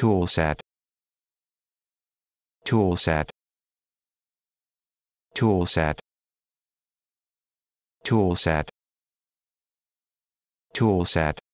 toolset toolset toolset toolset toolset